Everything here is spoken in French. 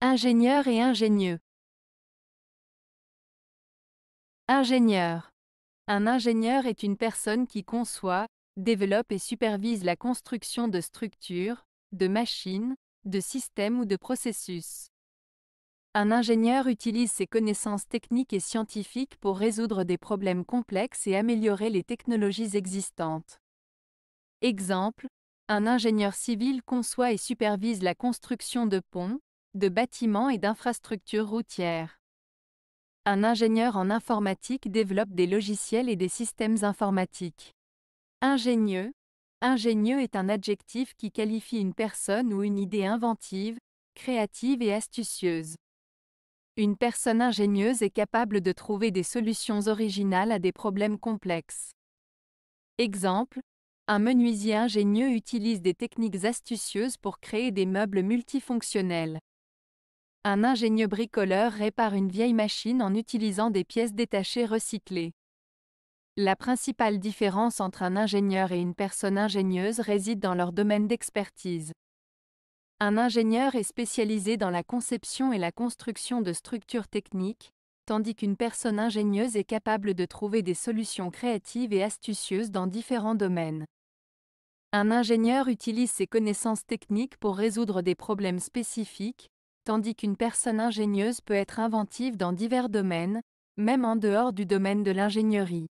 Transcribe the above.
Ingénieur et ingénieux. Ingénieur. Un ingénieur est une personne qui conçoit, développe et supervise la construction de structures, de machines, de systèmes ou de processus. Un ingénieur utilise ses connaissances techniques et scientifiques pour résoudre des problèmes complexes et améliorer les technologies existantes. Exemple, un ingénieur civil conçoit et supervise la construction de ponts, de bâtiments et d'infrastructures routières. Un ingénieur en informatique développe des logiciels et des systèmes informatiques. Ingénieux. Ingénieux est un adjectif qui qualifie une personne ou une idée inventive, créative et astucieuse. Une personne ingénieuse est capable de trouver des solutions originales à des problèmes complexes. Exemple, un menuisier ingénieux utilise des techniques astucieuses pour créer des meubles multifonctionnels. Un ingénieux bricoleur répare une vieille machine en utilisant des pièces détachées recyclées. La principale différence entre un ingénieur et une personne ingénieuse réside dans leur domaine d'expertise. Un ingénieur est spécialisé dans la conception et la construction de structures techniques, tandis qu'une personne ingénieuse est capable de trouver des solutions créatives et astucieuses dans différents domaines. Un ingénieur utilise ses connaissances techniques pour résoudre des problèmes spécifiques, tandis qu'une personne ingénieuse peut être inventive dans divers domaines, même en dehors du domaine de l'ingénierie.